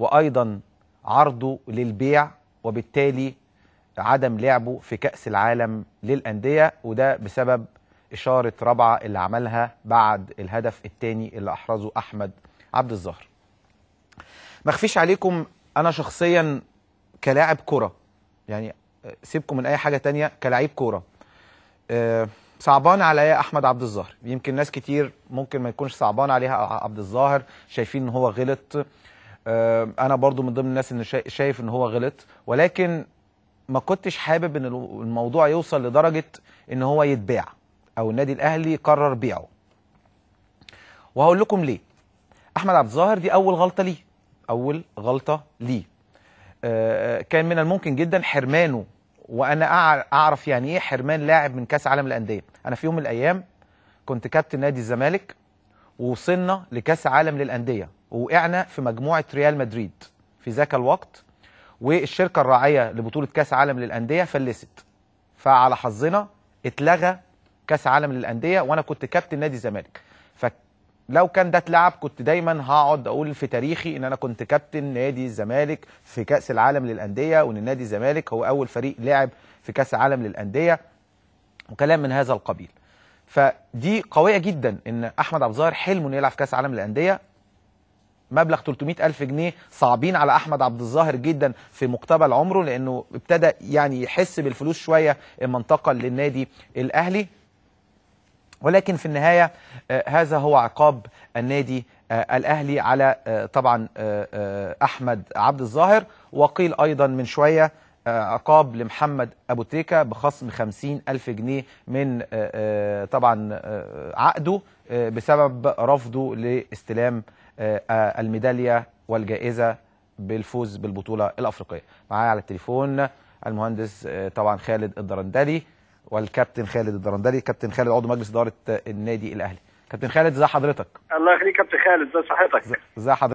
وايضا عرضه للبيع وبالتالي عدم لعبه في كاس العالم للانديه وده بسبب اشاره رابعه اللي عملها بعد الهدف الثاني اللي احرزه احمد عبد الظاهر ما اخفيش عليكم انا شخصيا كلاعب كره يعني آه، سيبكم من اي حاجه تانية كلاعب كوره آه، صعبان عليا احمد عبد الظاهر يمكن ناس كتير ممكن ما يكونش صعبان عليها عبد الظاهر شايفين ان هو غلط آه، انا برضو من ضمن الناس ان شايف ان هو غلط ولكن ما كنتش حابب ان الموضوع يوصل لدرجه ان هو يتباع او النادي الاهلي قرر بيعه وهقول لكم ليه احمد عبد الظاهر دي اول غلطه ليه اول غلطه ليه آه، آه، كان من الممكن جدا حرمانه وانا اعرف يعني ايه حرمان لاعب من كاس عالم الانديه انا في يوم من الايام كنت كابتن نادي الزمالك ووصلنا لكاس عالم للانديه وقعنا في مجموعه ريال مدريد في ذاك الوقت والشركه الراعيه لبطوله كاس عالم للانديه فلست فعلى حظنا اتلغى كاس عالم للانديه وانا كنت كابتن نادي الزمالك فلو كان ده اتلعب كنت دايما هقعد اقول في تاريخي ان انا كنت كابتن نادي الزمالك في كاس العالم للانديه وان نادي الزمالك هو اول فريق لعب في كاس عالم للانديه وكلام من هذا القبيل فدي قويه جدا ان احمد عبد الظاهر حلمه انه يلعب في كاس عالم للانديه مبلغ 300 ألف جنيه صعبين على أحمد عبد الظاهر جدا في مقتبل عمره لأنه ابتدى يعني يحس بالفلوس شوية اما انتقل للنادي الأهلي ولكن في النهاية آه، هذا هو عقاب النادي آه، الأهلي على آه، طبعا أحمد عبد الظاهر وقيل أيضا من شوية عقاب لمحمد أبو تريكة بخصم 50 ألف جنيه من طبعا عقده بسبب رفضه لاستلام آه، الميداليه والجائزه بالفوز بالبطوله الافريقيه معايا على التليفون المهندس آه، طبعا خالد الدرندلي والكابتن خالد الدرندلي كابتن خالد عضو مجلس اداره النادي الاهلي كابتن خالد ازي حضرتك الله يخليك كابتن خالد ازي صحتك ازي حضرتك